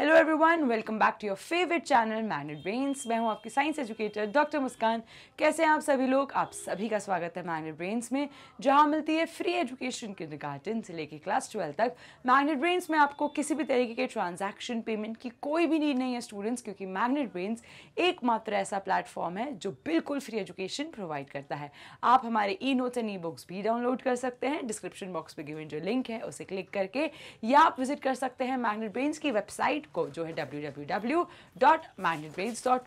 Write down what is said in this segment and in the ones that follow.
hello everyone welcome back to your favourite channel Magnet Brains मैं हूं आपकी science educator doctor मुस्कान कैसे हैं आप सभी लोग आप सभी का स्वागत है मैनेड ब्रेन्स में जहां मिलती है फ्री एजुकेशन के गार्डन से लेकर क्लास ट्वेल्व तक मैग्नेट ब्रेन्स में आपको किसी भी तरीके के ट्रांजेक्शन पेमेंट की कोई भी नीड नहीं है स्टूडेंट्स क्योंकि मैग्नेट ब्रेन्स एकमात्र ऐसा प्लेटफॉर्म है जो बिल्कुल फ्री एजुकेशन प्रोवाइड करता है आप हमारे E notes and E books भी डाउनलोड कर सकते हैं डिस्क्रिप्शन बॉक्स में गिवन जो लिंक है उसे क्लिक करके या आप विजिट कर सकते हैं मैग्नेट ब्रेन्स की वेबसाइट को जो है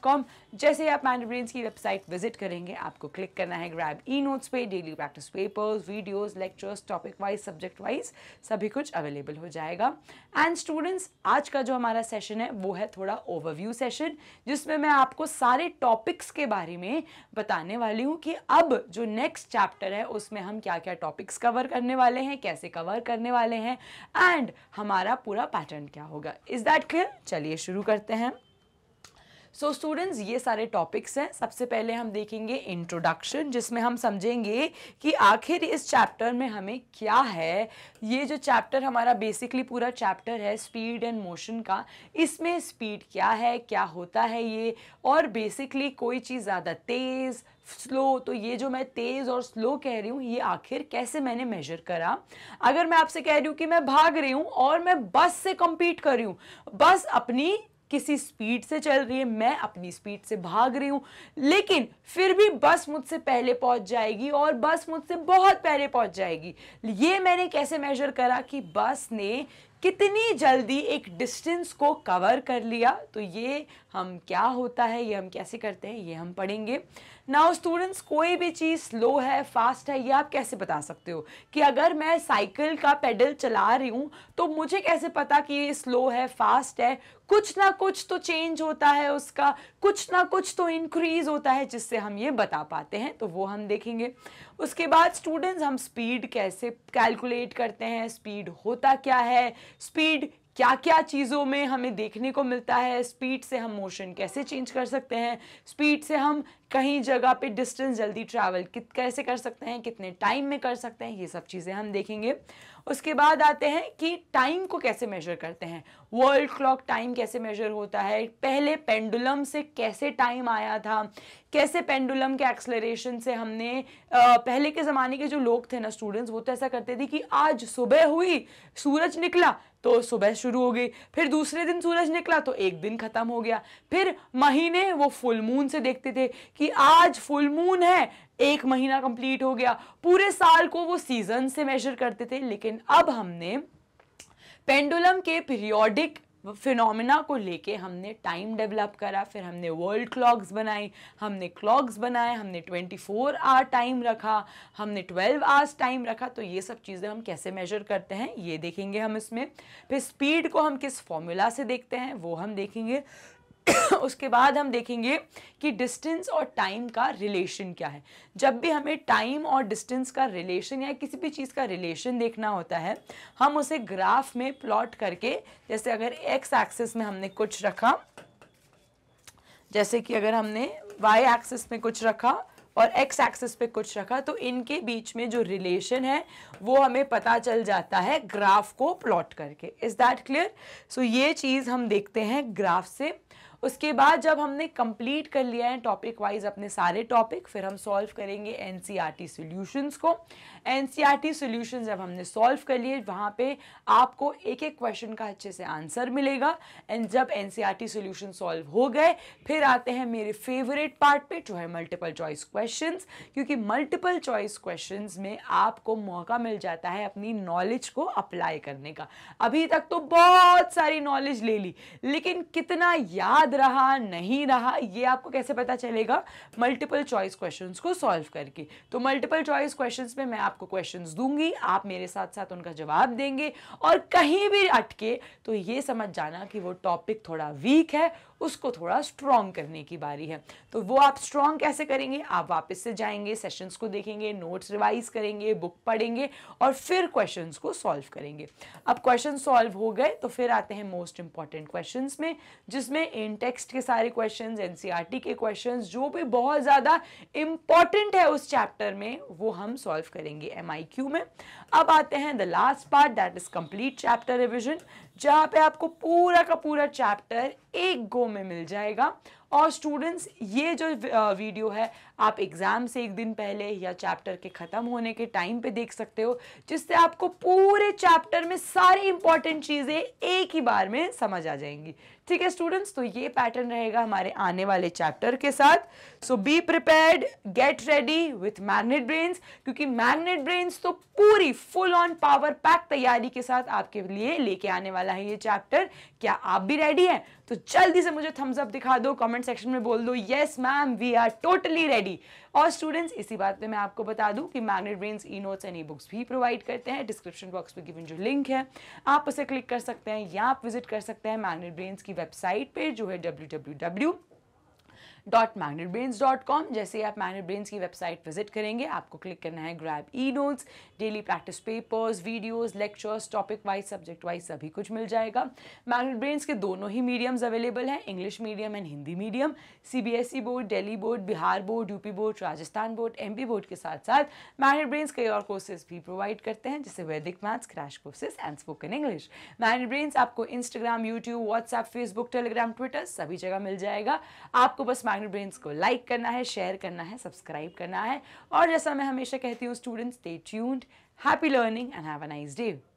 कॉम जैसे आप माइंडेड ब्रेन्स की वेबसाइट विजिट करेंगे आपको क्लिक करना है ग्रैब ई नोट्स पे daily practice papers videos lectures topic wise subject wise सभी कुछ अवेलेबल हो जाएगा एंड स्टूडेंट्स आज का जो हमारा सेशन है वो है थोड़ा ओवरव्यू सेशन जिसमें मैं आपको सारे टॉपिक्स के बारे में बताने वाली हूँ कि अब जो नेक्स्ट चैप्टर है उसमें हम क्या क्या टॉपिक्स कवर करने वाले हैं कैसे कवर करने वाले हैं एंड हमारा पूरा पैटर्न क्या होगा इज दैट दैट क्लियर चलिए शुरू करते हैं सो so स्टूडेंट्स ये सारे टॉपिक्स हैं सबसे पहले हम देखेंगे इंट्रोडक्शन जिसमें हम समझेंगे कि आखिर इस चैप्टर में हमें क्या है ये जो चैप्टर हमारा बेसिकली पूरा चैप्टर है स्पीड एंड मोशन का इसमें स्पीड क्या है क्या होता है ये और बेसिकली कोई चीज़ ज़्यादा तेज़ स्लो तो ये जो मैं तेज़ और स्लो कह रही हूँ ये आखिर कैसे मैंने मेजर करा अगर मैं आपसे कह रही हूँ कि मैं भाग रही हूँ और मैं बस से कम्पीट कर रही हूँ बस अपनी किसी स्पीड से चल रही है मैं अपनी स्पीड से भाग रही हूँ लेकिन फिर भी बस मुझसे पहले पहुँच जाएगी और बस मुझसे बहुत पहले पहुँच जाएगी ये मैंने कैसे मेजर करा कि बस ने कितनी जल्दी एक डिस्टेंस को कवर कर लिया तो ये हम क्या होता है ये हम कैसे करते हैं ये हम पढ़ेंगे नाउ स्टूडेंट्स कोई भी चीज़ स्लो है फास्ट है ये आप कैसे बता सकते हो कि अगर मैं साइकिल का पेडल चला रही हूँ तो मुझे कैसे पता कि ये स्लो है फास्ट है कुछ ना कुछ तो चेंज होता है उसका कुछ ना कुछ तो इंक्रीज होता है जिससे हम ये बता पाते हैं तो वो हम देखेंगे उसके बाद स्टूडेंट्स हम स्पीड कैसे कैलकुलेट करते हैं स्पीड होता क्या है स्पीड क्या क्या चीज़ों में हमें देखने को मिलता है स्पीड से हम मोशन कैसे चेंज कर सकते हैं स्पीड से हम कहीं जगह पे डिस्टेंस जल्दी ट्रैवल कित कैसे कर सकते हैं कितने टाइम में कर सकते हैं ये सब चीज़ें हम देखेंगे उसके बाद आते हैं कि टाइम को कैसे मेजर करते हैं वर्ल्ड क्लॉक टाइम कैसे मेजर होता है पहले पेंडुलम से कैसे टाइम आया था कैसे पेंडुलम के एक्सलरेशन से हमने आ, पहले के ज़माने के जो लोग थे ना स्टूडेंट्स वो तो ऐसा करते थे कि आज सुबह हुई सूरज निकला तो सुबह शुरू हो गई फिर दूसरे दिन सूरज निकला तो एक दिन ख़त्म हो गया फिर महीने वो फुल मून से देखते थे कि कि आज फुल मून है एक महीना कंप्लीट हो गया पूरे साल को वो सीजन से मेजर करते थे लेकिन अब हमने पेंडुलम के पीरियोडिक फिनोमिना को लेके हमने टाइम डेवलप करा फिर हमने वर्ल्ड क्लॉक्स बनाई हमने क्लॉक्स बनाए हमने 24 फोर आवर टाइम रखा हमने 12 आवर्स टाइम रखा तो ये सब चीज़ें हम कैसे मेजर करते हैं ये देखेंगे हम इसमें फिर स्पीड को हम किस फॉर्मूला से देखते हैं वो हम देखेंगे उसके बाद हम देखेंगे कि डिस्टेंस और टाइम का रिलेशन क्या है जब भी हमें टाइम और डिस्टेंस का रिलेशन या किसी भी चीज़ का रिलेशन देखना होता है हम उसे ग्राफ में प्लॉट करके जैसे अगर एक्स एक्सिस में हमने कुछ रखा जैसे कि अगर हमने वाई एक्सिस में कुछ रखा और एक्स एक्सिस पे कुछ रखा तो इनके बीच में जो रिलेशन है वो हमें पता चल जाता है ग्राफ को प्लॉट करके इज़ दैट क्लियर सो ये चीज़ हम देखते हैं ग्राफ से उसके बाद जब हमने कंप्लीट कर लिया है टॉपिक वाइज अपने सारे टॉपिक फिर हम सॉल्व करेंगे एन सी आर टी को N C R T solution जब हमने सॉल्व कर लिए वहाँ पे आपको एक एक क्वेश्चन का अच्छे से आंसर मिलेगा एंड जब N C R T solution solve हो गए फिर आते हैं मेरे फेवरेट पार्ट पे जो है मल्टीपल चॉइस क्वेश्चन क्योंकि मल्टीपल चॉइस क्वेश्चन में आपको मौका मिल जाता है अपनी नॉलेज को अप्लाई करने का अभी तक तो बहुत सारी नॉलेज ले ली लेकिन कितना याद रहा नहीं रहा ये आपको कैसे पता चलेगा मल्टीपल चॉइस क्वेश्चंस को सॉल्व करके तो मल्टीपल चॉइस क्वेश्चंस में मैं आपको क्वेश्चंस दूंगी आप मेरे साथ साथ उनका जवाब देंगे और कहीं भी अटके तो ये समझ जाना कि वो टॉपिक थोड़ा वीक है उसको थोड़ा स्ट्रॉन्ग करने की बारी है तो वो आप स्ट्रॉन्ग कैसे करेंगे आप वापस से जाएंगे सेशंस को देखेंगे नोट्स रिवाइज करेंगे बुक पढ़ेंगे और फिर क्वेश्चंस को सॉल्व करेंगे अब क्वेश्चन सॉल्व हो गए तो फिर आते हैं मोस्ट इंपॉर्टेंट क्वेश्चंस में जिसमें इन टेक्स्ट के सारे क्वेश्चन एनसीईआरटी e के क्वेश्चन जो भी बहुत ज़्यादा इंपॉर्टेंट है उस चैप्टर में वो हम सॉल्व करेंगे एम में अब आते हैं the last part that is complete chapter revision जहाँ पे आपको पूरा का पूरा चैप्टर एक गो में मिल जाएगा और स्टूडेंट्स ये जो वीडियो है आप एग्ज़ाम से एक दिन पहले या चैप्टर के ख़त्म होने के टाइम पे देख सकते हो जिससे आपको पूरे चैप्टर में सारी इंपॉर्टेंट चीज़ें एक ही बार में समझ आ जाएंगी ठीक है स्टूडेंट्स तो ये पैटर्न रहेगा हमारे आने वाले चैप्टर के साथ so be prepared get ready with Magnet Brains क्योंकि मैग्नेट ब्रेन्स तो पूरी फुल ऑन पावर पैक तैयारी के साथ आपके लिए लेके आने वाले वाला है ये चैप्टर क्या आप भी रेडी हैं तो जल्दी से मुझे थम्स अप दिखा दो कमेंट सेक्शन में बोल दो yes ma'am we are totally ready और स्टूडेंट्स इसी बात पे मैं आपको बता दूं कि Magnet Brains E notes and E books भी प्रोवाइड करते हैं डिस्क्रिप्शन बॉक्स में गिवन जो लिंक है आप उसे क्लिक कर सकते हैं या आप विजिट कर सकते हैं मैग्नेट ब्रेन्स की वेबसाइट पर जो है W dot Magnet Brains dot com जैसे आप मैगनेट ब्रेन्स की वेबसाइट विजिट करेंगे आपको क्लिक करना है grab E notes daily practice papers videos lectures topic wise subject wise सभी कुछ मिल जाएगा मैगनेट ब्रेन्स के दोनों ही मीडियम्स अवेलेबल हैं English medium and Hindi medium C B S E board Delhi board Bihar board UP board Rajasthan board M P board के साथ साथ मैगनेट ब्रेन्स कई और कोर्सेज भी प्रोवाइड करते हैं जैसे Vedic maths crash courses and spoken English Magnet Brains आपको Instagram YouTube WhatsApp Facebook Telegram Twitter सभी जगह मिल जाएगा आपको बस माइंड ब्रेन्स को लाइक करना है शेयर करना है सब्सक्राइब करना है और जैसा मैं हमेशा कहती हूँ students stay tuned happy learning and have a nice day